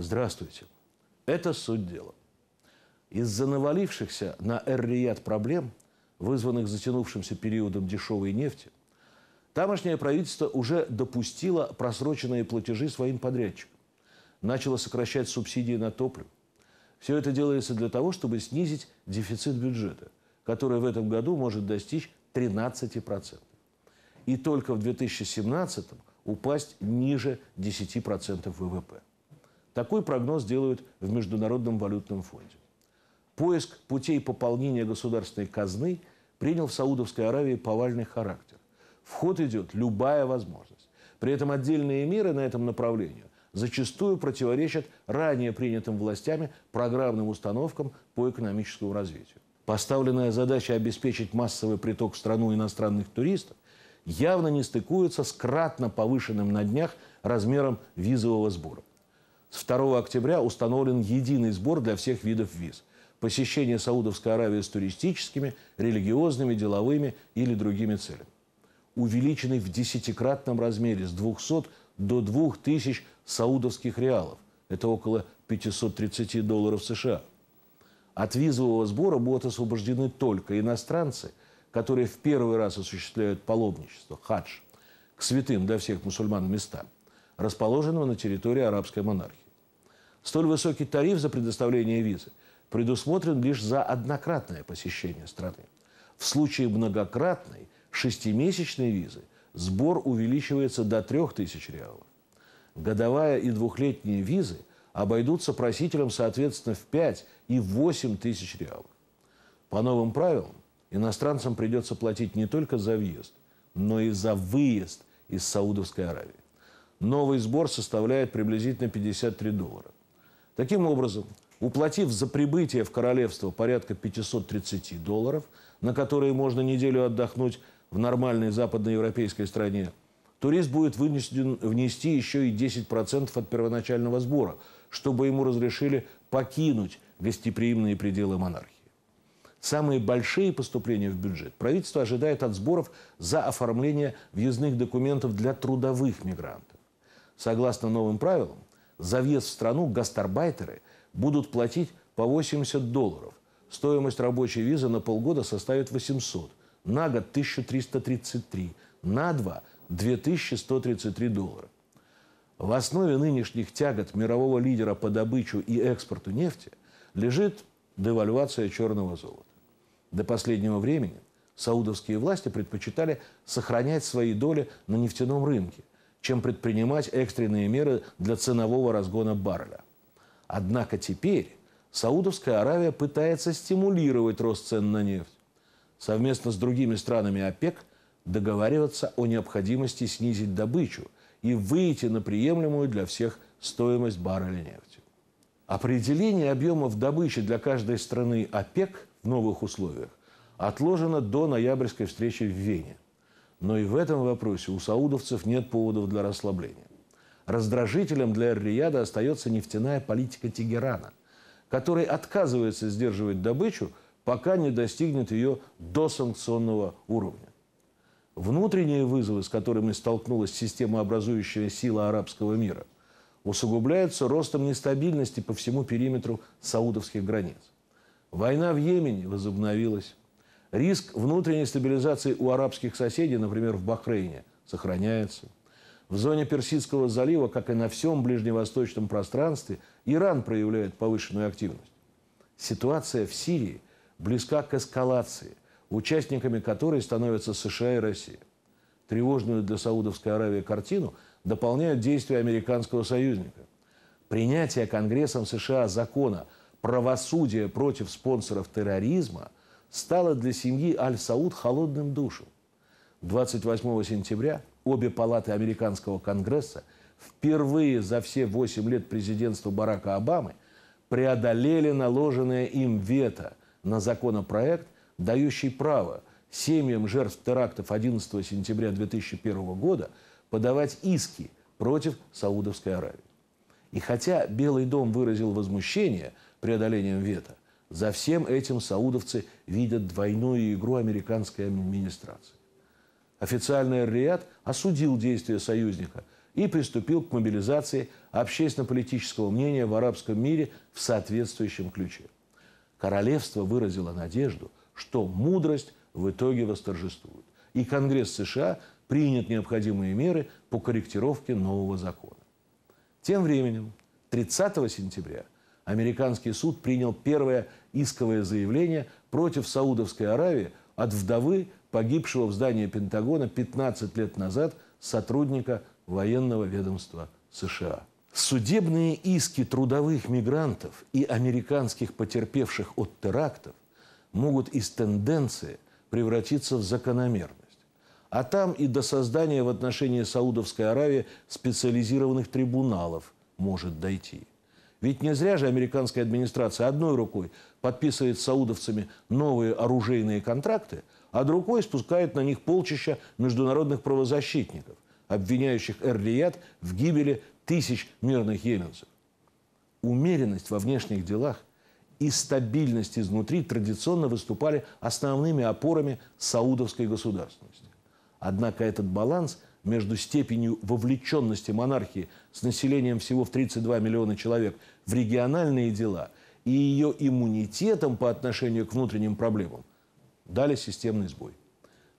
Здравствуйте. Это суть дела. Из-за навалившихся на эр рияд проблем, вызванных затянувшимся периодом дешевой нефти, тамошнее правительство уже допустило просроченные платежи своим подрядчикам, начало сокращать субсидии на топливо. Все это делается для того, чтобы снизить дефицит бюджета, который в этом году может достичь 13%. И только в 2017 упасть ниже 10% ВВП. Такой прогноз делают в Международном валютном фонде. Поиск путей пополнения государственной казны принял в Саудовской Аравии повальный характер. Вход идет любая возможность. При этом отдельные меры на этом направлении зачастую противоречат ранее принятым властями программным установкам по экономическому развитию. Поставленная задача обеспечить массовый приток в страну иностранных туристов явно не стыкуется с кратно повышенным на днях размером визового сбора. С 2 октября установлен единый сбор для всех видов виз. Посещение Саудовской Аравии с туристическими, религиозными, деловыми или другими целями. Увеличенный в десятикратном размере с 200 до 2000 саудовских реалов. Это около 530 долларов США. От визового сбора будут освобождены только иностранцы, которые в первый раз осуществляют паломничество, хадж, к святым для всех мусульман местам – расположенного на территории арабской монархии. Столь высокий тариф за предоставление визы предусмотрен лишь за однократное посещение страны. В случае многократной шестимесячной визы сбор увеличивается до 3000 реалов. Годовая и двухлетние визы обойдутся просителям, соответственно, в 5 и 8 тысяч реалов. По новым правилам иностранцам придется платить не только за въезд, но и за выезд из Саудовской Аравии новый сбор составляет приблизительно 53 доллара. Таким образом, уплатив за прибытие в королевство порядка 530 долларов, на которые можно неделю отдохнуть в нормальной западноевропейской стране, турист будет вынужден внести еще и 10% от первоначального сбора, чтобы ему разрешили покинуть гостеприимные пределы монархии. Самые большие поступления в бюджет правительство ожидает от сборов за оформление въездных документов для трудовых мигрантов. Согласно новым правилам, за въезд в страну гастарбайтеры будут платить по 80 долларов. Стоимость рабочей визы на полгода составит 800, на год 1333, на два 2133 доллара. В основе нынешних тягот мирового лидера по добычу и экспорту нефти лежит девальвация черного золота. До последнего времени саудовские власти предпочитали сохранять свои доли на нефтяном рынке – чем предпринимать экстренные меры для ценового разгона барреля. Однако теперь Саудовская Аравия пытается стимулировать рост цен на нефть. Совместно с другими странами ОПЕК договариваться о необходимости снизить добычу и выйти на приемлемую для всех стоимость барреля нефти. Определение объемов добычи для каждой страны ОПЕК в новых условиях отложено до ноябрьской встречи в Вене – но и в этом вопросе у саудовцев нет поводов для расслабления. Раздражителем для Эр-Рияда остается нефтяная политика Тегерана, который отказывается сдерживать добычу, пока не достигнет ее до санкционного уровня. Внутренние вызовы, с которыми столкнулась система системообразующая сила арабского мира, усугубляются ростом нестабильности по всему периметру саудовских границ. Война в Йемене возобновилась. Риск внутренней стабилизации у арабских соседей, например, в Бахрейне, сохраняется. В зоне Персидского залива, как и на всем ближневосточном пространстве, Иран проявляет повышенную активность. Ситуация в Сирии близка к эскалации, участниками которой становятся США и Россия. Тревожную для Саудовской Аравии картину дополняют действия американского союзника. Принятие Конгрессом США закона «Правосудие против спонсоров терроризма» – стало для семьи Аль-Сауд холодным душем. 28 сентября обе палаты американского конгресса впервые за все 8 лет президентства Барака Обамы преодолели наложенное им вето на законопроект, дающий право семьям жертв терактов 11 сентября 2001 года подавать иски против Саудовской Аравии. И хотя Белый дом выразил возмущение преодолением вето, за всем этим саудовцы видят двойную игру американской администрации. Официальный Риад осудил действия союзника и приступил к мобилизации общественно-политического мнения в арабском мире в соответствующем ключе. Королевство выразило надежду, что мудрость в итоге восторжествует. И Конгресс США принят необходимые меры по корректировке нового закона. Тем временем 30 сентября – американский суд принял первое исковое заявление против Саудовской Аравии от вдовы погибшего в здании Пентагона 15 лет назад сотрудника военного ведомства США. Судебные иски трудовых мигрантов и американских потерпевших от терактов могут из тенденции превратиться в закономерность. А там и до создания в отношении Саудовской Аравии специализированных трибуналов может дойти – ведь не зря же американская администрация одной рукой подписывает с саудовцами новые оружейные контракты, а другой спускает на них полчища международных правозащитников, обвиняющих Эр-Рияд в гибели тысяч мирных йеменцев. Умеренность во внешних делах и стабильность изнутри традиционно выступали основными опорами саудовской государственности. Однако этот баланс между степенью вовлеченности монархии с населением всего в 32 миллиона человек в региональные дела и ее иммунитетом по отношению к внутренним проблемам дали системный сбой.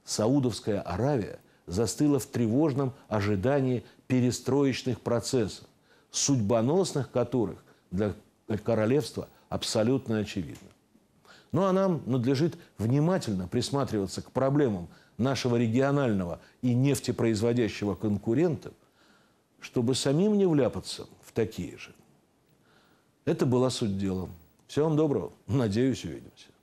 Саудовская Аравия застыла в тревожном ожидании перестроечных процессов, судьбоносных которых для королевства абсолютно очевидно. Ну а нам надлежит внимательно присматриваться к проблемам нашего регионального и нефтепроизводящего конкурента, чтобы самим не вляпаться в такие же. Это была суть дела. Всего вам доброго. Надеюсь, увидимся.